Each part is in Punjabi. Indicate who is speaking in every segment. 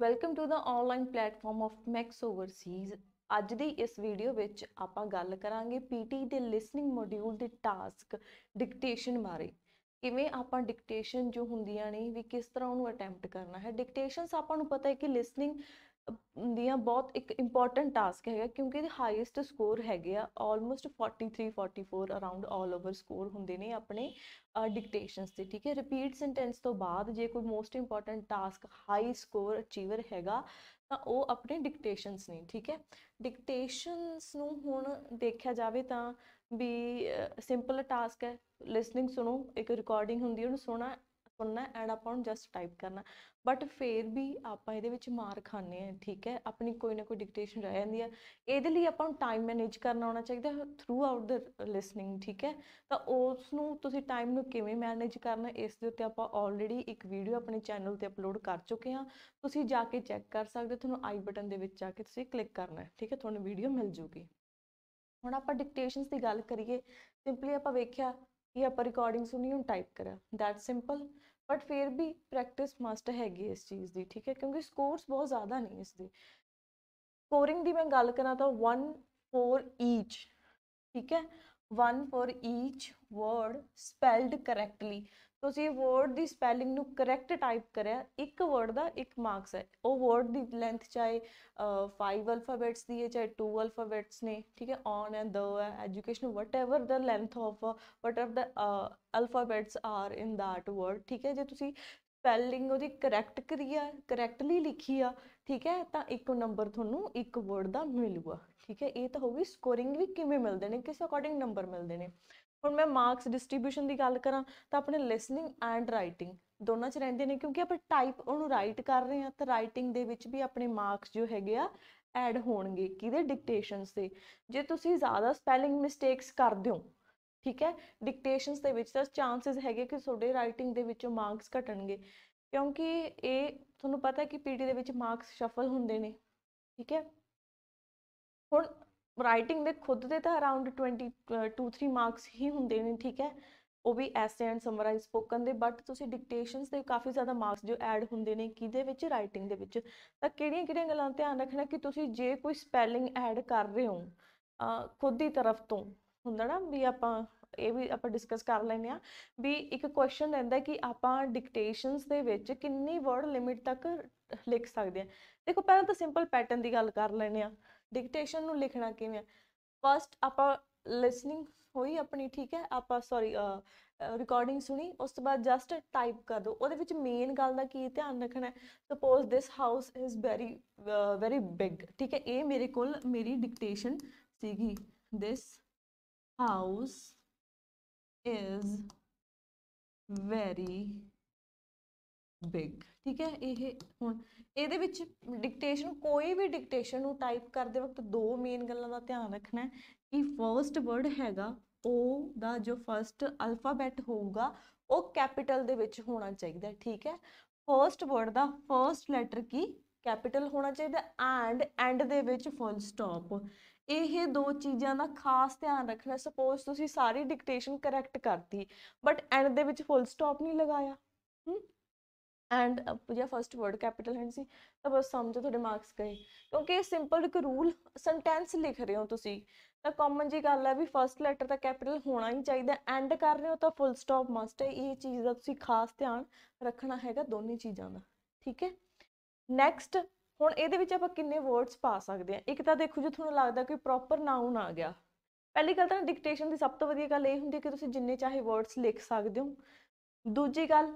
Speaker 1: welcome to the online platform of Max Overseas ਅੱਜ ਦੀ ਇਸ ਵੀਡੀਓ ਵਿੱਚ ਆਪਾਂ ਗੱਲ ਕਰਾਂਗੇ ਪੀਟੀ ਦੇ ਲਿਸਨਿੰਗ ਮੋਡਿਊਲ ਦੇ ਟਾਸਕ ਡਿਕਟੇਸ਼ਨ ਬਾਰੇ ਕਿਵੇਂ ਆਪਾਂ ਡਿਕਟੇਸ਼ਨ ਜੋ ਹੁੰਦੀਆਂ ਨੇ ਵੀ ਕਿਸ ਤਰ੍ਹਾਂ ਉਹਨੂੰ ਅਟੈਂਪਟ ਕਰਨਾ ਹੈ ਡਿਕਟੇਸ਼ਨਸ ਆਪਾਂ ਨੂੰ ਪਤਾ ਹੈ ਕਿ ਲਿਸਨਿੰਗ ਦੀਆਂ ਬਹੁਤ ਇੱਕ ਇੰਪੋਰਟੈਂਟ ਟਾਸਕ ਹੈਗਾ ਕਿਉਂਕਿ ਇਹਦੇ ਹਾਈਐਸਟ ਸਕੋਰ ਹੈਗੇ ਆ almost 43 44 around all over score ਹੁੰਦੇ ਨੇ ਆਪਣੇ ਡਿਕਟੇਸ਼ਨਸ ਤੇ ਠੀਕ ਹੈ ਰਿਪੀਟ ਸੈਂਟੈਂਸ ਤੋਂ ਬਾਅਦ ਜੇ ਕੋਈ most important task high score achiever ਹੈਗਾ ਤਾਂ ਉਹ ਆਪਣੇ ਡਿਕਟੇਸ਼ਨਸ ਨੇ ਠੀਕ ਹੈ ਡਿਕਟੇਸ਼ਨਸ ਨੂੰ ਹੁਣ ਦੇਖਿਆ ਜਾਵੇ ਤਾਂ ਵੀ ਸਿੰਪਲ ਟਾਸਕ ਹੈ ਲਿਸਨਿੰਗ ਸੁਣੋ ਇੱਕ ਰਿਕਾਰਡਿੰਗ ਹੁੰਦੀ ਉਹਨੂੰ ਸੁਣਾ ਸੁਣਨਾ ਐਂਡ ਆਪਾਂ ਨੂੰ ਜਸਟ ਟਾਈਪ ਕਰਨਾ ਬਟ ਫੇਰ ਵੀ ਆਪਾਂ ਇਹਦੇ ਵਿੱਚ ਮਾਰ ਖਾਣੇ ਆ ਠੀਕ ਹੈ ਆਪਣੀ ਕੋਈ ਨਾ ਕੋਈ ਡਿਕਟੇਸ਼ਨ ਰਹਿ ਜਾਂਦੀ ਹੈ ਇਹਦੇ ਲਈ ਆਪਾਂ ਨੂੰ ਟਾਈਮ ਮੈਨੇਜ ਕਰਨਾ ਆਉਣਾ ਚਾਹੀਦਾ ਥਰੂ ਆਊਟ ਦ ਲਿਸਨਿੰਗ ਠੀਕ ਹੈ ਤਾਂ ਉਸ ਨੂੰ ਤੁਸੀਂ ਟਾਈਮ ਨੂੰ ਕਿਵੇਂ ਮੈਨੇਜ ਕਰਨਾ ਇਸ ਦੇ ਉੱਤੇ ਆਪਾਂ ਆਲਰੇਡੀ ਇੱਕ ਵੀਡੀਓ ਆਪਣੇ ਚੈਨਲ ਤੇ ਅਪਲੋਡ ਕਰ ਚੁੱਕੇ ਹਾਂ ਤੁਸੀਂ ਜਾ ਕੇ ਚੈੱਕ ਕਰ ਸਕਦੇ ਤੁਹਾਨੂੰ ਆਈ ਬਟਨ ਦੇ ਵਿੱਚ ਜਾ ਕੇ ਤੁਸੀਂ ਕਲਿੱਕ ਕਰਨਾ ਠੀਕ ਹੈ ਤੁਹਾਨੂੰ ਵੀਡੀਓ ਮਿਲ ਜੂਗੀ ਹੁਣ ਆਪਾਂ ਡਿਕਟੇਸ਼ਨਸ ਦੀ ਗੱਲ ਕਰੀਏ ਸਿੰਪਲੀ ਆਪਾਂ ਵੇਖਿਆ ਇਹ ਆਪਾਂ ਰਿਕਾਰਡਿੰਗ ਸੁਣੀ ਹੁਣ ਟਾਈਪ ਕਰਾ ਦੈਟ ਸਿੰਪਲ ਬਟ ਫਿਰ ਵੀ ਪ੍ਰੈਕਟਿਸ ਮਸਟ ਹੈਗੀ ਇਸ ਚੀਜ਼ ਦੀ ਠੀਕ ਹੈ ਕਿਉਂਕਿ ਸਕੋਰਸ ਬਹੁਤ ਜ਼ਿਆਦਾ ਨਹੀਂ ਇਸ ਦੇ ਸਕੋਰਿੰਗ ਦੀ ਮੈਂ ਗੱਲ ਕਰਾਂ ਤਾਂ 1 ਫੋਰ ਈਚ ਠੀਕ ਹੈ 1 ਫॉर ਈਚ ਵਰਡ ਸਪੈਲਡ ਕਰੈਕਟਲੀ ਤੁਸੀਂ ਵਰਡ ਦੀ ਸਪੈਲਿੰਗ ਨੂੰ ਕਰੈਕਟ ਟਾਈਪ ਕਰਿਆ ਇੱਕ ਵਰਡ ਦਾ ਇੱਕ ਮਾਰਕਸ ਹੈ ਉਹ ਵਰਡ ਦੀ ਲੈਂਥ ਚਾਹੇ 5 ਅਲਫਾਬੈਟਸ ਦੀ ਹੈ ਚਾਹੇ 2 ਅਲਫਾਬੈਟਸ ਨੇ ਠੀਕ ਹੈ ਔਨ ਐਂਡ ਦ ਹੈ education ever the length of what of the alphabets are in that word ਠੀਕ ਹੈ ਜੇ ਤੁਸੀਂ ਸਪੈਲਿੰਗ ਉਹਦੀ ਕਰੈਕਟ ਕਰੀ ਆ ਕਰੈਕਟਲੀ ਲਿਖੀ ਆ ਠੀਕ ਹੈ ਤਾਂ ਇੱਕ ਨੰਬਰ ਤੁਹਾਨੂੰ ਇੱਕ ਵਰਡ ਦਾ ਮਿਲੂਗਾ ਠੀਕ ਹੈ ਇਹ ਤਾਂ ਹੋ ਗਈ ਸਕੋਰਿੰਗ ਵੀ ਕਿਵੇਂ ਮਿਲਦੇ ਨੇ ਕਿਸ ਅਕੋਰਡਿੰਗ ਨੰਬਰ ਮਿਲਦੇ ਨੇ ਹੁਣ ਮੈਂ ਮਾਰਕਸ ਡਿਸਟ੍ਰੀਬਿਊਸ਼ਨ ਦੀ ਗੱਲ ਕਰਾਂ ਤਾਂ ਆਪਣੇ ਲਿਸਨਿੰਗ ਐਂਡ ਰਾਈਟਿੰਗ ਦੋਨਾਂ 'ਚ ਰਹਿੰਦੇ ਨੇ ਕਿਉਂਕਿ ਆਪਾਂ ਟਾਈਪ ਉਹਨੂੰ ਰਾਈਟ ਕਰ ਰਹੇ ਆ ਤਾਂ ਰਾਈਟਿੰਗ ਦੇ ਵਿੱਚ ਵੀ ਆਪਣੇ ਮਾਰਕਸ ਜੋ ਹੈਗੇ ਆ ਐਡ ਹੋਣਗੇ ਕਿਹਦੇ ਡਿਕਟੇਸ਼ਨਸ ਤੇ ਜੇ ਤੁਸੀਂ ਜ਼ਿਆਦਾ ਸਪੈਲਿੰਗ ਮਿਸਟੇਕਸ ਕਰਦੇ ਹੋ ਠੀਕ ਹੈ ਡਿਕਟੇਸ਼ਨਸ ਦੇ ਵਿੱਚ ਤਾਂ ਚਾਂਸਸ ਹੈਗੇ ਕਿ ਤੁਹਾਡੇ ਰਾਈਟਿੰਗ ਦੇ ਵਿੱਚੋਂ ਮਾਰਕਸ ਘਟਣਗੇ ਕਿਉਂਕਿ ਇਹ ਤੁਹਾਨੂੰ ਪਤਾ ਹੈ ਕਿ ਪੀਟੀ ਦੇ ਵਿੱਚ ਮਾਰਕਸ ਸ਼ਫਲ ਹੁੰਦੇ ਨੇ ਠੀਕ ਹੈ ਰਾਈਟਿੰਗ ਦੇ ਖੁਦ ਦੇ ਤਾਂ ਅਰਾਊਂਡ 20 2-3 ਮਾਰਕਸ ਹੀ ਹੁੰਦੇ ਨੇ ਠੀਕ ਹੈ ਉਹ ਵੀ ਐਸੇ ਐਂਡ ਸਮਰਾਈਜ਼ ਸਪੋਕਨ ਦੇ ਬਟ ਤੁਸੀਂ ਡਿਕਟੇਸ਼ਨਸ ਦੇ ਕਾਫੀ ਜ਼ਿਆਦਾ ਮਾਰਕਸ ਜੋ ਐਡ ਹੁੰਦੇ ਨੇ ਕਿਹਦੇ ਵਿੱਚ ਰਾਈਟਿੰਗ ਦੇ ਵਿੱਚ ਤਾਂ ਕਿਹੜੀਆਂ-ਕਿਹੜੀਆਂ ਗੱਲਾਂ ਧਿਆਨ ਰੱਖਣਾ ਕਿ ਤੁਸੀਂ ਜੇ ਕੋਈ ਸਪੈਲਿੰਗ ਐਡ ਕਰ ਰਹੇ ਹੋ ਖੁਦ ਦੀ ਤਰਫ ਤੋਂ ਹੁੰਦਾ ਨਾ ਵੀ ਆਪਾਂ ਇਹ ਵੀ ਆਪਾਂ ਡਿਸਕਸ ਕਰ ਲੈਨੇ ਆ ਵੀ ਇੱਕ ਕੁਐਸਚਨ ਰਹਿੰਦਾ ਕਿ ਆਪਾਂ ਡਿਕਟੇਸ਼ਨਸ ਦੇ ਵਿੱਚ ਕਿੰਨੀ ਵਰਡ ਲਿਮਿਟ ਤੱਕ ਲਿਖ ਸਕਦੇ ਆ ਦੇਖੋ ਪਹਿਲਾਂ ਤਾਂ ਸਿੰਪਲ ਪੈਟਰਨ ਦੀ ਗੱਲ ਕਰ ਲੈਨੇ ਆ ਡਿਕਟੇਸ਼ਨ ਨੂੰ ਲਿਖਣਾ ਕਿਵੇਂ ਫਸਟ ਆਪਾਂ ਲਿਸਨਿੰਗ ਹੋਈ ਆਪਣੀ ਠੀਕ ਹੈ ਆਪਾਂ ਸੌਰੀ ਰਿਕਾਰਡਿੰਗ ਸੁਣੀ ਉਸ ਤੋਂ ਬਾਅਦ ਜਸਟ ਟਾਈਪ ਕਰ ਦੋ ਉਹਦੇ ਵਿੱਚ ਮੇਨ ਗੱਲ ਦਾ ਕੀ ਧਿਆਨ ਰੱਖਣਾ ਹੈ suppose this house is very very big ਠੀਕ ਹੈ ਇਹ ਮੇਰੇ ਕੋਲ ਮੇਰੀ ਡਿਕਟੇਸ਼ਨ ਸੀਗੀ this house is very big ਠੀਕ ਹੈ ਇਹ ਹੁਣ ਇਹਦੇ ਵਿੱਚ ਡਿਕਟੇਸ਼ਨ ਕੋਈ ਵੀ ਡਿਕਟੇਸ਼ਨ ਨੂੰ ਟਾਈਪ ਕਰਦੇ ਵਕਤ ਦੋ ਮੇਨ ਗੱਲਾਂ ਦਾ ਧਿਆਨ ਰੱਖਣਾ ਹੈ ਕਿ ਫਰਸਟ ਵਰਡ ਹੈਗਾ ਓ ਦਾ ਜੋ ਫਰਸਟ ਅਲਫਾਬੈਟ ਹੋਊਗਾ ਉਹ ਕੈਪੀਟਲ ਦੇ ਵਿੱਚ ਹੋਣਾ ਚਾਹੀਦਾ ਠੀਕ ਹੈ ਫਰਸਟ ਵਰਡ ਦਾ ਫਰਸਟ ਲੈਟਰ ਕੀ ਕੈਪੀਟਲ ਹੋਣਾ ਚਾਹੀਦਾ ਐਂਡ ਐਂਡ ਦੇ ਵਿੱਚ ਫੁੱਲ ਸਟਾਪ ਇਹ ਦੋ ਚੀਜ਼ਾਂ ਦਾ ਖਾਸ ਧਿਆਨ ਰੱਖਣਾ ਸਪੋਜ਼ ਤੁਸੀਂ ਸਾਰੀ ਡਿਕਟੇਸ਼ਨ ਕਰੈਕਟ ਕਰਤੀ ਬਟ ਐਂਡ ਦੇ ਵਿੱਚ ਫੁੱਲ ਸਟਾਪ ਨਹੀਂ ਲਗਾਇਆ and Pooja first word capital ਹੈਂਡ ਸੀ ਤਾਂ ਬਸ ਸਮਝੋ ਤੁਹਾਡੇ ਮਾਰਕਸ ਗਏ ਕਿਉਂਕਿ ਇਹ ਸਿੰਪਲ ਇੱਕ ਰੂਲ ਸੈਂਟੈਂਸ ਲਿਖ ਰਹੇ ਹੋ ਤੁਸੀਂ ਤਾਂ ਕਾਮਨ ਜੀ ਗੱਲ ਹੈ ਵੀ ਫਰਸਟ ਲੈਟਰ ਤਾਂ ਕੈਪੀਟਲ ਹੋਣਾ ਹੀ ਚਾਹੀਦਾ ਐਂਡ ਕਰ ਰਹੇ ਹੋ ਤਾਂ ਫੁੱਲ ਸਟਾਪ ਮਸਟ ਹੈ ਇਹ ਚੀਜ਼ ਦਾ ਤੁਸੀਂ ਖਾਸ ਧਿਆਨ ਰੱਖਣਾ ਹੈਗਾ ਦੋਨੇ ਚੀਜ਼ਾਂ ਦਾ ਠੀਕ ਹੈ ਨੈਕਸਟ ਹੁਣ ਇਹਦੇ ਵਿੱਚ ਆਪਾਂ ਕਿੰਨੇ ਵਰਡਸ ਪਾ ਸਕਦੇ ਆ ਇੱਕ ਤਾਂ ਦੇਖੋ ਜੇ ਤੁਹਾਨੂੰ ਲੱਗਦਾ ਕੋਈ ਪ੍ਰੋਪਰ ਨਾਉਨ ਆ ਗਿਆ ਪਹਿਲੀ ਗੱਲ ਤਾਂ ਡਿਕਟੇਸ਼ਨ ਦੀ ਸਭ ਤੋਂ ਵਧੀਆ ਗੱਲ ਇਹ ਹੁੰਦੀ ਹੈ ਕਿ ਤੁਸੀਂ ਜਿੰਨੇ ਚਾਹੇ ਵਰਡਸ ਲਿਖ ਸਕਦੇ ਹੋ ਦੂਜੀ ਗੱਲ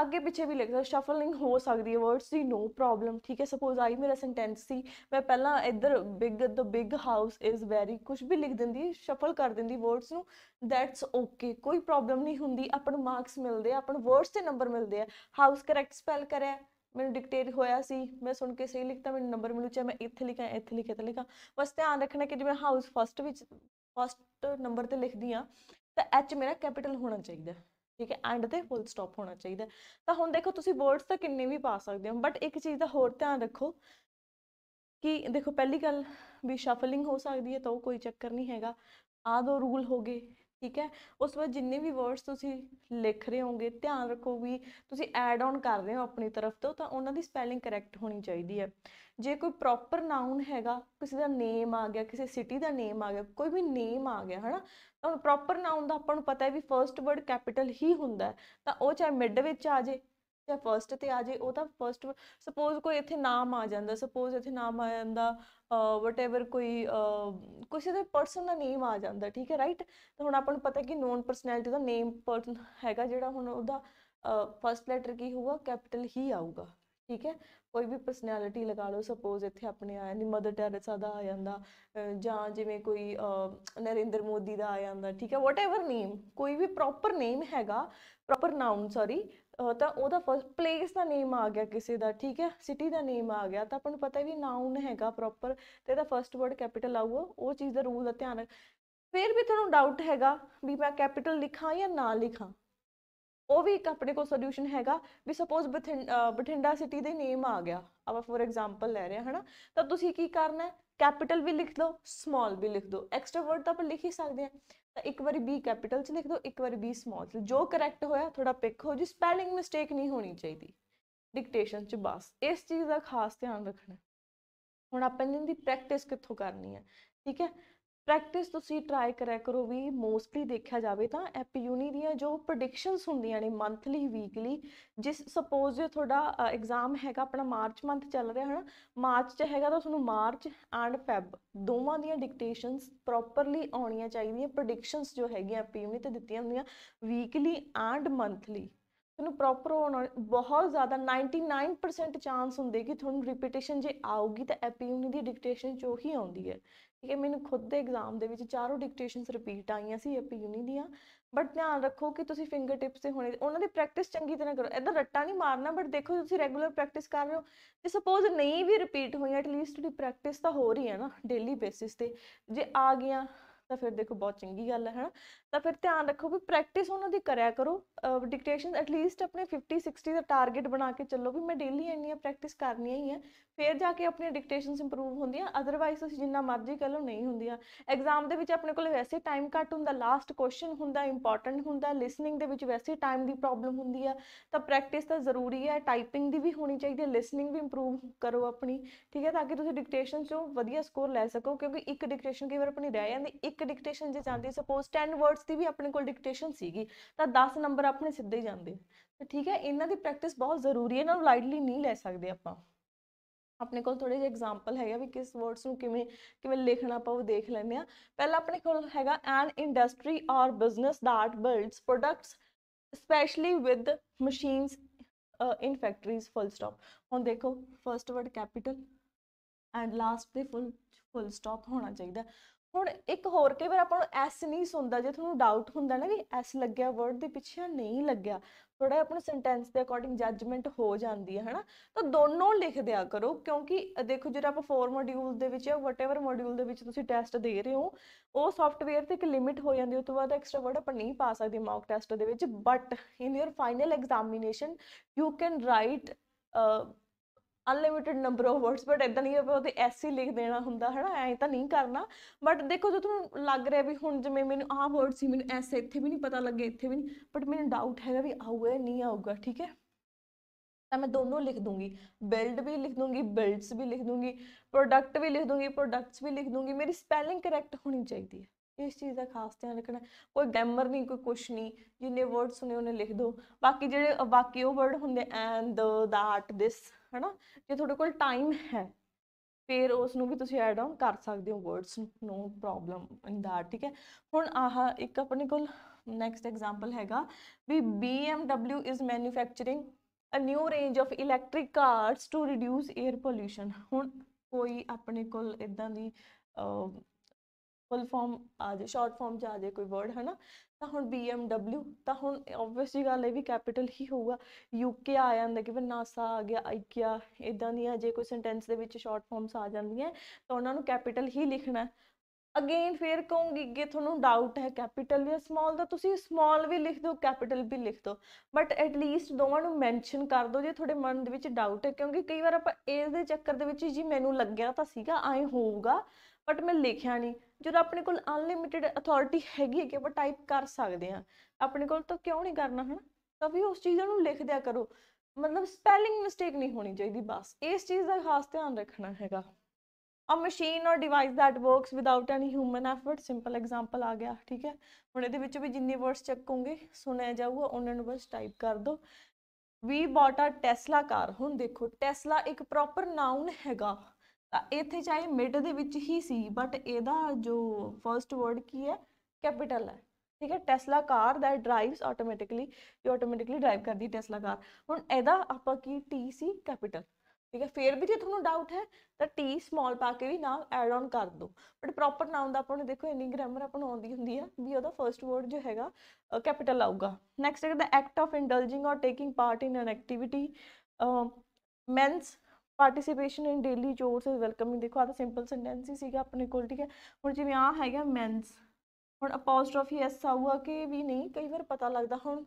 Speaker 1: ਅੱਗੇ ਪਿੱਛੇ ਵੀ ਲਿਖਦਾ ਸ਼ਫਲਿੰਗ ਹੋ ਸਕਦੀ ਹੈ ਵਰਡਸ ਦੀ ਨੋ ਪ੍ਰੋਬਲਮ ਠੀਕ ਹੈ ਸਪੋਜ਼ ਆਈ ਮੇਰਾ ਸੈਂਟੈਂਸ ਸੀ ਮੈਂ ਪਹਿਲਾਂ ਇੱਧਰ big the big house is very ਕੁਝ ਵੀ ਲਿਖ ਦਿੰਦੀ ਸ਼ਫਲ ਕਰ ਦਿੰਦੀ ਵਰਡਸ ਨੂੰ ਦੈਟਸ ਓਕੇ ਕੋਈ ਪ੍ਰੋਬਲਮ ਨਹੀਂ ਹੁੰਦੀ ਆਪਣ ਮਾਰਕਸ ਮਿਲਦੇ ਆ ਆਪਣ ਵਰਡਸ ਤੇ ਨੰਬਰ ਮਿਲਦੇ ਆ ਹਾਊਸ ਕਰੈਕਟ ਸਪੈਲ ਕਰਿਆ ਮੈਨੂੰ ਡਿਕਟੇਟ ਹੋਇਆ ਸੀ ਮੈਂ ਸੁਣ ਕੇ ਸਹੀ ਲਿਖਤਾ ਮੈਨੂੰ ਨੰਬਰ ਮਿਲੂ ਚਾਹੇ ਮੈਂ ਇੱਥੇ ਲਿਖਾਂ ਇੱਥੇ ਲਿਖਿਆ ਤੇ ਲਿਖਾਂ ਬਸ ਧਿਆਨ ਰੱਖਣਾ ਕਿ ਜਿਵੇਂ ਹਾਊਸ ਫਸਟ ਵਿੱਚ ਫਸਟ ਨੰਬਰ ਤੇ ਲਿਖਦੀ ਆ ਤਾਂ ਐਚ ਮੇਰਾ ਕੈਪੀਟਲ ਹੋਣਾ ਚਾਹੀਦਾ ਠੀਕ ਹੈ ਐਂਡ ਤੇ ਫੁੱਲ ਸਟਾਪ ਹੋਣਾ ਚਾਹੀਦਾ ਤਾਂ ਹੁਣ ਦੇਖੋ ਤੁਸੀਂ ਵਰਡਸ ਤਾਂ ਕਿੰਨੇ ਵੀ ਪਾ ਸਕਦੇ ਹੋ ਬਟ ਇੱਕ ਚੀਜ਼ ਦਾ ਹੋਰ ਧਿਆਨ ਰੱਖੋ ਕਿ ਦੇਖੋ ਪਹਿਲੀ ਗੱਲ ਵੀ ਸ਼ਫਲਿੰਗ ਹੋ ਸਕਦੀ ਹੈ ਤਾਂ ਉਹ ਕੋਈ ਚੱਕਰ ਨਹੀਂ ਹੈਗਾ ਆ ਦੋ ਰੂਲ ਹੋ ਗਏ ਠੀਕ ਹੈ ਉਸ ਵਾਰ ਜਿੰਨੇ ਵੀ ਵਰਡਸ ਤੁਸੀਂ ਲਿਖ ਰਹੇ ਹੋਗੇ ਧਿਆਨ ਰੱਖੋ ਵੀ ਤੁਸੀਂ ਐਡ ਆਨ ਕਰ ਰਹੇ ਹੋ ਆਪਣੀ ਤਰਫ ਤੋਂ ਤਾਂ ਉਹਨਾਂ ਦੀ ਸਪੈਲਿੰਗ ਕਰੈਕਟ ਹੋਣੀ ਚਾਹੀਦੀ ਹੈ ਜੇ ਕੋਈ ਪ੍ਰੋਪਰ ਨਾਉਨ ਹੈਗਾ ਕਿਸੇ ਦਾ ਨੇਮ ਆ ਗਿਆ ਕਿਸੇ ਸਿਟੀ ਦਾ ਨੇਮ ਆ ਗਿਆ ਕੋਈ ਵੀ ਨੇਮ ਆ ਗਿਆ ਹਨਾ ਤਾਂ ਪ੍ਰੋਪਰ ਨਾਉਨ ਦਾ ਆਪਾਂ ਨੂੰ ਪਤਾ ਹੈ ਵੀ ਫਰਸਟ ਵਰਡ ਕੈਪੀਟਲ ਹੀ ਹੁੰਦਾ ਤਾਂ ਉਹ ਚਾਹੇ ਮਿਡ ਵਿੱਚ ਆ ਜੇ ਜਾਂ ਫਰਸਟ ਤੇ ਆ ਜੇ ਉਹ ਤਾਂ ਫਰਸਟ ਸਪੋਜ਼ ਕੋਈ ਇੱਥੇ ਨਾਮ ਆ ਜਾਂਦਾ ਸਪੋਜ਼ ਇੱਥੇ ਨਾਮ ਆ ਜਾਂਦਾ ਵਟਐਵਰ ਕੋਈ ਕਿਸੇ ਦੇ ਪਰਸਨ ਦਾ ਨੇਮ ਆ ਜਾਂਦਾ ਠੀਕ ਹੈ ਰਾਈਟ ਤਾਂ ਹੁਣ ਆਪਾਂ ਨੂੰ ਪਤਾ ਕਿ ਨੋਨ ਪਰਸਨੈਲਿਟੀ ਦਾ ਨੇਮ ਪਰਸਨ ਹੈਗਾ ਜਿਹੜਾ ਹੁਣ ਉਹਦਾ ਫਰਸਟ ਲੈਟਰ ਕੀ ਹੋਊਗਾ ਕੈਪੀਟਲ ਹੀ ਆਊਗਾ ਠੀਕ ਹੈ ਕੋਈ ਵੀ ਪਰਸਨੈਲਿਟੀ ਲਗਾ ਲਓ ਸਪੋਜ਼ ਇੱਥੇ ਆਪਣੇ ਆਇਆ ਨਹੀਂ ਮਦਰ ਟੈਰੇਸਾ ਦਾ ਆ ਜਾਂਦਾ ਜਾਂ ਜਿਵੇਂ ਕੋਈ ਨਰਿੰਦਰ ਮੋਦੀ ਦਾ ਆ ਜਾਂਦਾ ਠੀਕ ਹੈ ਵਾਟਐਵਰ ਨੇਮ ਕੋਈ ਵੀ ਪ੍ਰੋਪਰ ਨੇਮ ਹੈਗਾ ਪ੍ਰੋਪਰ ਨਾਉਨ ਸੌਰੀ ਤਾਂ ਉਹਦਾ ਫਸਟ ਪਲੇਸ ਦਾ ਨੇਮ ਆ ਗਿਆ ਕਿਸੇ ਦਾ ਠੀਕ ਹੈ ਸਿਟੀ ਦਾ ਨੇਮ ਆ ਗਿਆ ਤਾਂ ਆਪਾਂ ਨੂੰ ਪਤਾ ਵੀ ਨਾਉਨ ਹੈਗਾ ਪ੍ਰੋਪਰ ਤੇ ਇਹਦਾ ਫਸਟ ਵਰਡ ਕੈਪੀਟਲ ਆਊਗਾ ਉਹ ਚੀਜ਼ ਦਾ ਰੂਲ ਦਾ ਧਿਆਨ ਰੱਖ ਫਿਰ ਵੀ ਤੁਹਾਨੂੰ ਡਾਊਟ ਹੈਗਾ ਵੀ ਮੈਂ ਕੈਪੀਟਲ ਲਿਖਾਂ ਜਾਂ ਨਾ ਲਿਖਾਂ ਉਹ ਵੀ ਇੱਕ ਆਪਣੇ ਕੋਲ ਸੋਲੂਸ਼ਨ ਹੈਗਾ ਵੀ ਸੁਪੋਜ਼ ਬਠਿੰਡਾ ਸਿਟੀ ਦੇ ਨੇਮ ਆ ਗਿਆ ਆਪਾਂ ਫੋਰ ਐਗਜ਼ਾਮਪਲ ਲੈ ਰਹੇ ਹਾਂ ਹਨਾ ਤਾਂ ਤੁਸੀਂ ਕੀ ਕਰਨਾ ਹੈ ਕੈਪੀਟਲ ਵੀ ਲਿਖ ਦਿਓ ਸਮਾਲ ਵੀ ਲਿਖ ਦਿਓ ਐਕਸਟਰਾ ਵਰਡ ਤਾਂ ਆਪਾਂ ਲਿਖ ਹੀ ਸਕਦੇ ਹਾਂ ਤਾਂ ਇੱਕ ਵਾਰੀ b ਕੈਪੀਟਲ 'ਚ ਲਿਖ ਦਿਓ ਇੱਕ ਵਾਰੀ b ਸਮਾਲ 'ਚ ਜੋ ਕਰੈਕਟ ਹੋਇਆ ਥੋੜਾ ਪਿਕ ਹੋ ਜੀ ਸਪੈਲਿੰਗ ਮਿਸਟੇਕ ਨਹੀਂ ਹੋਣੀ ਚਾਹੀਦੀ ਡਿਕਟੇਸ਼ਨ 'ਚ ਬਸ ਇਸ ਚੀਜ਼ ਦਾ ਖਾਸ ਧਿਆਨ ਰੱਖਣਾ ਹੁਣ ਆਪਾਂ ਇਹਦੀ ਦੀ ਪ੍ਰੈਕਟਿਸ ਕਿੱਥੋਂ ਕਰਨੀ ਹੈ ਠੀਕ ਹੈ ਪ੍ਰੈਕਟਿਸ ਤੁਸੀਂ ਟਰਾਈ ਕਰਿਆ ਕਰੋ ਵੀ ਮੋਸਟਲੀ ਦੇਖਿਆ ਜਾਵੇ ਤਾਂ ਐਪੀਯੂਨੀ ਦੀਆਂ ਜੋ ਪ੍ਰੈਡਿਕਸ਼ਨਸ ਹੁੰਦੀਆਂ ਨੇ ਮੰਥਲੀ ਵੀਕਲੀ ਜਿਸ ਸੁਪੋਜ਼ ਜੇ ਤੁਹਾਡਾ ਐਗਜ਼ਾਮ ਹੈਗਾ ਆਪਣਾ ਮਾਰਚ ਮੰਥ ਚੱਲ ਰਿਹਾ ਹਨਾ ਮਾਰਚ ਚ ਹੈਗਾ ਤਾਂ ਤੁਹਾਨੂੰ ਮਾਰਚ ਐਂਡ ਫੈਬ ਦੋਵਾਂ ਦੀਆਂ ਡਿਕਟੇਸ਼ਨਸ ਪ੍ਰੋਪਰਲੀ ਆਉਣੀਆਂ ਚਾਹੀਦੀਆਂ ਪ੍ਰੈਡਿਕਸ਼ਨਸ ਜੋ ਹੈਗੀਆਂ ਐਪੀਯੂਨੀ ਤੇ ਦਿੱਤੀਆਂ ਹੁੰਦੀਆਂ ਵੀਕਲੀ ਐਂਡ ਮੰਥਲੀ ਤੁਹਾਨੂੰ ਪ੍ਰੋਪਰ ਹੋਣਾ ਬਹੁਤ ਜ਼ਿਆਦਾ 99% ਚਾਂਸ ਹੁੰਦੇ ਕਿ ਤੁਹਾਨੂੰ ਰਿਪੀਟੀਸ਼ਨ ਜੇ ਆਊਗੀ ਤਾਂ ਐਪੀਓਨੀ ਦੀ ਡਿਕਟੇਸ਼ਨ ਚੋ ਹੀ ਆਉਂਦੀ ਹੈ ਠੀਕ ਹੈ ਮੈਨੂੰ ਖੁਦ ਦੇ ਐਗਜ਼ਾਮ ਦੇ ਵਿੱਚ ਚਾਰੋਂ ਡਿਕਟੇਸ਼ਨਸ ਰਿਪੀਟ ਆਈਆਂ ਸੀ ਐਪੀਓਨੀ ਦੀਆਂ ਬਟ ਧਿਆਨ ਰੱਖੋ ਕਿ ਤੁਸੀਂ ਫਿੰਗਰ ਟਿਪਸ ਤੇ ਹੋਣੇ ਉਹਨਾਂ ਦੀ ਪ੍ਰੈਕਟਿਸ ਚੰਗੀ ਤਰ੍ਹਾਂ ਕਰੋ ਇਧਰ ਰੱਟਾ ਨਹੀਂ ਮਾਰਨਾ ਬਟ ਦੇਖੋ ਤੁਸੀਂ ਰੈਗੂਲਰ ਪ੍ਰੈਕਟਿਸ ਕਰ ਰਹੇ ਹੋ ਤੇ ਸੁਪੋਜ਼ ਨਹੀਂ ਵੀ ਰਿਪੀਟ ਹੋਈ ਐਟ ਲੀਸਟ ਤੁਹਾਡੀ ਪ੍ਰੈਕਟਿਸ ਤਾਂ ਹੋ ਰਹੀ ਹੈ ਨਾ ਡੇਲੀ ਬੇਸਿਸ ਤੇ ਜੇ ਆ ਗਿਆ ਤਾਂ ਫਿਰ ਦੇਖੋ ਬਹੁਤ ਚੰਗੀ ਗੱਲ ਹੈ ਹਨਾ ਤਾਂ ਫਿਰ ਧਿਆਨ ਰੱਖੋ ਵੀ ਪ੍ਰੈਕਟਿਸ ਉਹਨਾਂ ਦੀ ਕਰਿਆ ਕਰੋ ਡਿਕਟੇਸ਼ਨ ਐਟ ਲੀਸਟ ਆਪਣੇ 50 60 ਦਾ ਟਾਰਗੇਟ ਬਣਾ ਕੇ ਚੱਲੋ ਵੀ ਮੈਂ ਡੇਲੀ ਇੰਨੀਆਂ ਪ੍ਰੈਕਟਿਸ ਕਰਨੀਆਂ ਹੀ ਆ ਫਿਰ ਜਾ ਕੇ ਆਪਣੀਆਂ ਡਿਕਟੇਸ਼ਨਸ ਇੰਪਰੂਵ ਹੁੰਦੀਆਂ ਅਦਰਵਾਈਜ਼ ਤੁਸੀਂ ਜਿੰਨਾ ਮਰਜ਼ੀ ਕਰ ਲਓ ਨਹੀਂ ਹੁੰਦੀਆਂ ਐਗਜ਼ਾਮ ਦੇ ਵਿੱਚ ਆਪਣੇ ਕੋਲ ਵੈਸੇ ਟਾਈਮ ਘੱਟ ਹੁੰਦਾ ਲਾਸਟ ਕੁਐਸਚਨ ਹੁੰਦਾ ਇੰਪੋਰਟੈਂਟ ਹੁੰਦਾ ਲਿਸਨਿੰਗ ਦੇ ਵਿੱਚ ਵੈਸੇ ਟਾਈਮ ਦੀ ਪ੍ਰੋਬਲਮ ਹੁੰਦੀ ਆ ਤਾਂ ਪ੍ਰੈਕਟਿਸ ਤਾਂ ਜ਼ਰੂਰੀ ਹੈ ਟਾਈਪਿੰਗ ਦੀ ਵੀ ਹੋਣੀ ਚਾਹੀਦੀ ਹੈ ਲਿਸਨਿੰਗ ਵੀ ਇੰਪਰੂਵ ਕਰੋ ਆਪਣੀ ਠੀਕ ਹੈ ਤਾਂ ਕਿ ਤੁਸੀਂ ਡਿਕਟੇਸ਼ਨ ਚੋਂ ਵਧੀਆ ਸਕੋਰ ਲੈ ਸਕੋ ਕਿਉਂਕਿ ਇੱਕ ਡਿਕਟੇਸ਼ਨ ਕਈ ਵਾਰ ਆਪਣੀ ਰਹਿ ਜਾਂਦੀ ਇੱਕ ਡਿਕਟੇਸ਼ਨ ਜੇ ਜਾਂਦੀ ਸਪੋਜ਼ 10 ਵਰਡਸ ਮਾਰਕਸ ਦੀ ਵੀ ਆਪਣੇ ਕੋਲ ਡਿਕਟੇਸ਼ਨ ਸੀਗੀ ਤਾਂ 10 ਨੰਬਰ ਆਪਣੇ ਸਿੱਧੇ ਹੀ ਜਾਂਦੇ ਤੇ ਠੀਕ ਹੈ ਇਹਨਾਂ ਦੀ ਪ੍ਰੈਕਟਿਸ ਬਹੁਤ ਜ਼ਰੂਰੀ ਹੈ ਇਹਨਾਂ ਨੂੰ ਲਾਈਟਲੀ ਨਹੀਂ ਲੈ ਸਕਦੇ ਆਪਾਂ ਆਪਣੇ ਕੋਲ ਥੋੜੇ ਜਿਹੇ ਐਗਜ਼ਾਮਪਲ ਹੈਗਾ ਵੀ ਕਿਸ ਵਰਡਸ ਨੂੰ ਕਿਵੇਂ ਕਿਵੇਂ ਲਿਖਣਾ ਆਪਾਂ ਉਹ ਦੇਖ ਲੈਂਦੇ ਆ ਪਹਿਲਾਂ ਆਪਣੇ ਕੋਲ ਹੈਗਾ an industry or business that builds products specially with machines in factories full stop ਹੁਣ ਦੇਖੋ first word capital and last ਤੇ ਫੁੱਲ ਫੁੱਲ ਸਟਾਪ ਹੋਣਾ ਚਾਹੀਦਾ ਹੁਣ ਇੱਕ ਹੋਰ ਕਈ ਵਾਰ ਆਪਾਂ ਨੂੰ ਐਸ ਨਹੀਂ ਸੁਣਦਾ ਜੇ ਤੁਹਾਨੂੰ ਡਾਊਟ ਹੁੰਦਾ ਨਾ ਕਿ ਐਸ ਲੱਗਿਆ ਵਰਡ ਦੇ ਪਿੱਛੇ ਨਹੀਂ ਲੱਗਿਆ ਥੋੜਾ ਆਪਣਾ ਸੈਂਟੈਂਸ ਦੇ ਅਕੋਰਡਿੰਗ ਜੱਜਮੈਂਟ ਹੋ ਜਾਂਦੀ ਹੈ ਹਨਾ ਤਾਂ ਦੋਨੋਂ ਲਿਖ ਦਿਆ ਕਰੋ ਕਿਉਂਕਿ ਦੇਖੋ ਜਿਹੜਾ ਆਪਾਂ ਫੋਰ ਮੋਡਿਊਲ ਦੇ ਵਿੱਚ ਵਟਐਵਰ ਮੋਡਿਊਲ ਦੇ ਵਿੱਚ ਤੁਸੀਂ ਟੈਸਟ ਦੇ ਰਹੇ ਹੋ ਉਹ ਸੌਫਟਵੇਅਰ ਤੇ ਇੱਕ ਲਿਮਿਟ ਹੋ ਜਾਂਦੀ ਉਸ ਤੋਂ ਬਾਅਦ ਐਕਸਟਰਾ ਵਰਡ ਆਪਾਂ ਨਹੀਂ ਪਾ ਸਕਦੇ ਮੌਕ ਟੈਸਟ ਦੇ ਵਿੱਚ but in your final examination you can write unlimited number of words but इदा नहीं है वो एस ही लिख देना होंगे है ना ए तो नहीं करना बट देखो जो तुम लग रहा भी हूँ जमें मैं आह वर्ड से मैं ऐसे इतने भी नहीं पता लगे इतने भी नहीं बट मैं डाउट है भी आऊगा नहीं आऊगा ठीक है तो मैं दोनों लिख दूंगी बिल्ड भी लिख दूंगी बिल्ड्स भी लिख दूंगी प्रोडक्ट भी लिख दूंगी प्रोडक्ट्स भी लिख दूंगी मेरी स्पैलिंग करैक्ट होनी चाहिए ਇਸ ਚੀਜ਼ ਦਾ ਖਾਸ ਧਿਆਨ ਰੱਖਣਾ ਕੋਈ ਗ੍ਰਾਮਰ ਨਹੀਂ ਕੋਈ ਕੁਛ ਨਹੀਂ ਜਿੰਨੇ ਵਰਡ ਸੁਨੇ ਉਹਨੇ ਲਿਖ ਦੋ ਬਾਕੀ ਜਿਹੜੇ ਬਾਕੀ ਉਹ ਵਰਡ ਹੁੰਦੇ ਐਂਡ ਦਾਟ ਦਿਸ ਹਨਾ ਜੇ ਤੁਹਾਡੇ ਕੋਲ ਟਾਈਮ ਹੈ ਫਿਰ ਉਸ ਨੂੰ ਵੀ ਤੁਸੀਂ ਐਡ ਆਨ ਕਰ ਸਕਦੇ ਹੋ ਵਰਡਸ ਨੋ ਪ੍ਰੋਬਲਮ ਇਨ ਦਾ ਠੀਕ ਹੈ ਹੁਣ ਆਹ ਇੱਕ ਆਪਣੇ ਕੋਲ ਨੈਕਸਟ ਐਗਜ਼ਾਮਪਲ ਹੈਗਾ ਵੀ BMW is manufacturing a new range of electric cars to reduce air pollution ਹੁਣ ਕੋਈ ਆਪਣੇ ਕੋਲ ਇਦਾਂ ਦੀ ਫੁੱਲ ਫਾਰਮ ਆ ਜਾਏ ਸ਼ਾਰਟ ਫਾਰਮ ਚ ਆ ਜਾਏ ਕੋਈ ਵਰਡ ਹਨਾ ਤਾਂ ਹੁਣ BMW ਤਾਂ ਹੁਣ ਆਬਵੀਅਸਲੀ ਗੱਲ ਇਹ ਵੀ ਕੈਪੀਟਲ ਹੀ ਹੋਊਗਾ UK ਆ ਜਾਂਦਾ ਕਿ NASA ਆ ਗਿਆ IKEA ਇਦਾਂ ਦੀਆਂ ਜੇ ਕੋਈ ਸੈਂਟੈਂਸ ਦੇ ਵਿੱਚ ਸ਼ਾਰਟ ਫਾਰਮਸ ਆ ਜਾਂਦੀਆਂ ਤਾਂ ਉਹਨਾਂ ਨੂੰ ਕੈਪੀਟਲ ਹੀ ਲਿਖਣਾ ਅਗੇਨ ਫੇਰ ਕਹੂੰਗੀ ਕਿ ਤੁਹਾਨੂੰ ਡਾਊਟ ਹੈ ਕੈਪੀਟਲ ਜਾਂ ਸਮਾਲ ਦਾ ਤੁਸੀਂ ਸਮਾਲ ਵੀ ਲਿਖ ਦਿਓ ਕੈਪੀਟਲ ਵੀ ਲਿਖ ਦਿਓ ਬਟ ਐਟ ਲੀਸਟ ਦੋਵਾਂ ਨੂੰ ਮੈਂਸ਼ਨ ਕਰ ਦਿਓ ਜੇ ਤੁਹਾਡੇ ਮਨ ਦੇ ਵਿੱਚ ਡਾਊਟ ਹੈ ਕਿਉਂਕਿ ਕਈ ਵਾਰ ਆਪਾਂ ਇਸ ਦੇ ਚੱਕਰ ਦੇ ਵਿੱਚ ਜੀ ਮੈਨੂੰ ਲੱਗਿਆ ਤਾਂ ਸੀਗਾ ਐ ਹੋਊਗਾ ਬਟ ਮੈਂ ਲਿਖਿਆ ਨਹੀਂ ਜਦੋਂ ਆਪਣੇ ਕੋਲ ਅਨਲਿਮਿਟਿਡ ਅਥਾਰਟੀ ਹੈਗੀ ਹੈ ਕਿ ਆਪਾਂ ਟਾਈਪ ਕਰ ਸਕਦੇ ਆ ਆਪਣੇ ਕੋਲ ਤਾਂ ਕਿਉਂ ਨਹੀਂ ਕਰਨਾ ਹਨਾ ਤਾਂ ਵੀ ਉਸ ਚੀਜ਼ ਨੂੰ ਲਿਖ ਦਿਆ ਕਰੋ ਮਤਲਬ ਸਪੈਲਿੰਗ ਮਿਸਟੇਕ ਨਹੀਂ ਹੋਣੀ ਚਾਹੀਦੀ ਬਸ ਇਸ ਚੀਜ਼ ਦਾ ਖਾਸ ਧਿਆਨ ਰੱਖਣਾ ਹੈਗਾ a machine or device that works without any human effort simple example ਆ ਗਿਆ ਠੀਕ ਹੈ ਹੁਣ ਇਹਦੇ ਵਿੱਚ ਵੀ ਜਿੰਨੇ ਵਰਡਸ ਚੱਕੋਗੇ ਸੁਣਿਆ ਜਾਊਗਾ ਉਹਨਾਂ ਨੂੰ ਬਸ ਟਾਈਪ ਕਰ ਦਿਓ ਵੀ ਬੋਟ ਆ ਟੈਸਲਾ ਕਾਰ ਹੁਣ ਦੇਖੋ ਟੈਸਲਾ ਇੱਕ ਪ੍ਰੋਪਰ ਨਾਉਨ ਹੈਗਾ ਤਾਂ ਇੱਥੇ ਚਾਹੇ ਮਿਡ ਦੇ ਵਿੱਚ ਹੀ ਸੀ ਬਟ ਇਹਦਾ ਜੋ ਫਰਸਟ ਵਰਡ ਕੀ ਹੈ ਕੈਪੀਟਲ ਹੈ ਠੀਕ ਹੈ ਟੈਸਲਾ ਕਾਰ ਦਾ ਡਰਾਈਵਸ ਆਟੋਮੈਟਿਕਲੀ ਇਹ ਆਟੋਮੈਟਿਕਲੀ ਡਰਾਈਵ ਕਰਦੀ ਟੈਸਲਾ ਕਾਰ ਹੁਣ ਇਹਦਾ ਆਪਾਂ ਕੀ ਟੀ ਸੀ ਕੈਪੀਟਲ ਠੀਕ ਹੈ ਫੇਰ ਵੀ ਜੇ ਤੁਹਾਨੂੰ ਡਾਊਟ ਹੈ ਤਾਂ ਟੀ ਸਮਾਲ ਪਾ ਕੇ ਵੀ ਨਾਲ ਐਡ ਆਨ ਕਰ ਦਿਓ ਬਟ ਪ੍ਰੋਪਰ ਨਾਮ ਦਾ ਆਪਾਂ ਨੂੰ ਦੇਖੋ ਇੰਨੀ ਗ੍ਰਾਮਰ ਆਪਾਂ ਨੂੰ ਆਉਂਦੀ ਹੁੰਦੀ ਆ ਵੀ ਉਹਦਾ ਫਰਸਟ ਵਰਡ ਜੋ ਹੈਗਾ ਕੈਪੀਟਲ ਆਊਗਾ ਨੈਕਸਟ ਹੈਗਾ the act of indulging or taking part in an activity means participation in daily chores is welcoming ਦੇਖੋ ਆ ਤਾਂ ਸਿੰਪਲ ਸੈਂਟੈਂਸ ਹੀ ਸੀਗਾ ਆਪਣੇ ਕੋਲ ਠੀਕ ਹੈ ਹੁਣ ਜਿਵੇਂ ਆ ਹੈਗਾ ਮੈਨਸ ਹੁਣ ਅਪੋਸਟ੍ਰੋਫੀ ਐਸ ਆਊਗਾ ਕਿ ਵੀ ਨਹੀਂ ਕਈ ਵਾਰ ਪਤਾ ਲੱਗਦਾ ਹੁਣ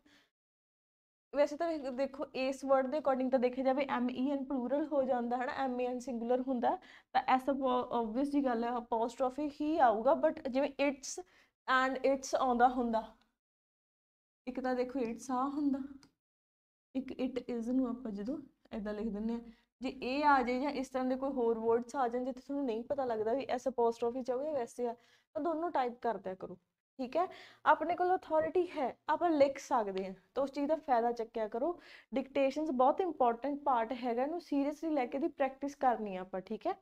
Speaker 1: ਵੈਸੇ ਤਾਂ ਦੇਖੋ ਇਸ ਵਰਡ ਦੇ ਅਕੋਰਡਿੰਗ ਤਾਂ ਦੇਖਿਆ ਜਾਵੇ ਐਮ ਈ ਐਨ ਪਲੂਰਲ ਹੋ ਜਾਂਦਾ ਹੈ ਨਾ ਐਮ ਈ ਐਨ ਸਿੰਗੂਲਰ ਹੁੰਦਾ ਤਾਂ ਐਸ ਆਬਵੀਅਸ ਜੀ ਗੱਲ ਹੈ ਅਪੋਸਟ੍ਰੋਫੀ ਹੀ ਆਊਗਾ ਬਟ ਜਿਵੇਂ ਇਟਸ ਐਂਡ ਇਟਸ ਆਉਂਦਾ ਹੁੰਦਾ ਇੱਕ ਤਾਂ ਦੇਖੋ ਇਟਸ ਆ ਹੁੰਦਾ ਇੱਕ ਇਟ ਇਜ਼ ਨੂੰ ਆਪਾਂ ਜਦੋਂ ਇਦਾਂ ਲਿਖ ਦਿੰਨੇ ਆ ਜੇ ਇਹ ਆ ਜਾਏ ਜਾਂ ਇਸ ਤਰ੍ਹਾਂ ਦੇ ਕੋਈ ਹੋਰ ਵਰਡਸ ਆ ਜਾਣ ਜਿੱਥੇ ਤੁਹਾਨੂੰ ਨਹੀਂ ਪਤਾ ਲੱਗਦਾ ਵੀ ਐਸ ਅਪੋਸਟ੍ਰੋਫੀ ਚਾਹੀਏ ਵੈਸੇ ਆ ਤਾਂ ਦੋਨੋਂ ਟਾਈਪ ਕਰਦਿਆ ਕਰੋ ਠੀਕ ਹੈ ਆਪਣੇ ਕੋਲ ਅਥਾਰਟੀ ਹੈ ਆਪਾਂ ਲਿਖ ਸਕਦੇ ਹਾਂ ਤਾਂ ਉਸ ਚੀਜ਼ ਦਾ ਫਾਇਦਾ ਚੱਕਿਆ ਕਰੋ ਡਿਕਟੇਸ਼ਨਸ ਬਹੁਤ ਇੰਪੋਰਟੈਂਟ ਪਾਰਟ ਹੈਗਾ ਇਹਨੂੰ ਸੀਰੀਅਸਲੀ ਲੈ ਕੇ ਦੀ ਪ੍ਰੈਕਟਿਸ ਕਰਨੀ ਆ ਆਪਾਂ ਠੀਕ ਹੈ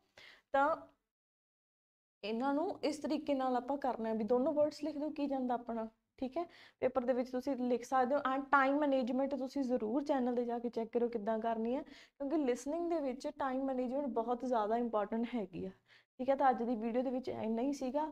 Speaker 1: ਤਾਂ ਇਹਨਾਂ ਨੂੰ ਇਸ ਤਰੀਕੇ ਨਾਲ ਆਪਾਂ ਕਰਨਾ ਵੀ ਦੋਨੋਂ ਵਰਡਸ ਲਿਖ ਦੋ ਕੀ ਜਾਂਦਾ ਆਪਣਾ ਠੀਕ ਹੈ ਪੇਪਰ ਦੇ ਵਿੱਚ ਤੁਸੀਂ ਲਿਖ ਸਕਦੇ ਹੋ ਐਂਡ ਟਾਈਮ ਮੈਨੇਜਮੈਂਟ ਤੁਸੀਂ ਜ਼ਰੂਰ ਚੈਨਲ ਤੇ ਜਾ ਕੇ ਚੈੱਕ ਕਰੋ ਕਿੱਦਾਂ ਕਰਨੀ ਹੈ ਕਿਉਂਕਿ ਲਿਸਨਿੰਗ ਦੇ ਵਿੱਚ ਟਾਈਮ ਮੈਨੇਜਮੈਂਟ ਬਹੁਤ ਜ਼ਿਆਦਾ ਇੰਪੋਰਟੈਂਟ ਹੈਗੀ ਆ ਠੀਕ ਹੈ ਤਾਂ ਅੱਜ ਦੀ ਵੀਡੀਓ ਦੇ ਵਿੱਚ ਇੰਨਾ ਹੀ ਸੀਗਾ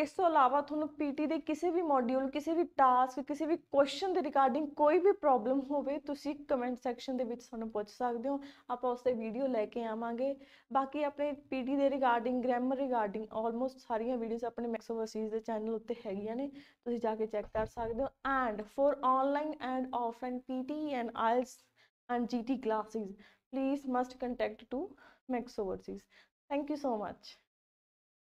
Speaker 1: ਇਸ ਤੋਂ ਇਲਾਵਾ ਤੁਹਾਨੂੰ ਪੀਟੀ ਦੇ ਕਿਸੇ ਵੀ ਮੋਡਿਊਲ ਕਿਸੇ ਵੀ ਟਾਸਕ ਕਿਸੇ ਵੀ ਕੁਐਸਚਨ ਦੇ ਰਿਗਾਰਡਿੰਗ ਕੋਈ ਵੀ ਪ੍ਰੋਬਲਮ ਹੋਵੇ ਤੁਸੀਂ ਕਮੈਂਟ ਸੈਕਸ਼ਨ ਦੇ ਵਿੱਚ ਸਾਨੂੰ ਪੁੱਛ ਸਕਦੇ ਹੋ ਆਪਾਂ ਉਸ ਤੇ ਵੀਡੀਓ ਲੈ ਕੇ ਆਵਾਂਗੇ ਬਾਕੀ ਆਪਣੇ ਪੀਟੀ ਦੇ ਰਿਗਾਰਡਿੰਗ ਗ੍ਰਾਮਰ ਰਿਗਾਰਡਿੰਗ ਆਲਮੋਸਟ ਸਾਰੀਆਂ ਵੀਡੀਓਜ਼ ਆਪਣੇ ਮੈਕਸ ਓਵਰਸੀਜ਼ ਦੇ ਚੈਨਲ ਉੱਤੇ ਹੈਗੀਆਂ ਨੇ ਤੁਸੀਂ ਜਾ ਕੇ ਚੈੱਕ ਕਰ ਸਕਦੇ ਹੋ and for online and offline PT and IELTS and GT classes please must contact to Max Overseas thank you so much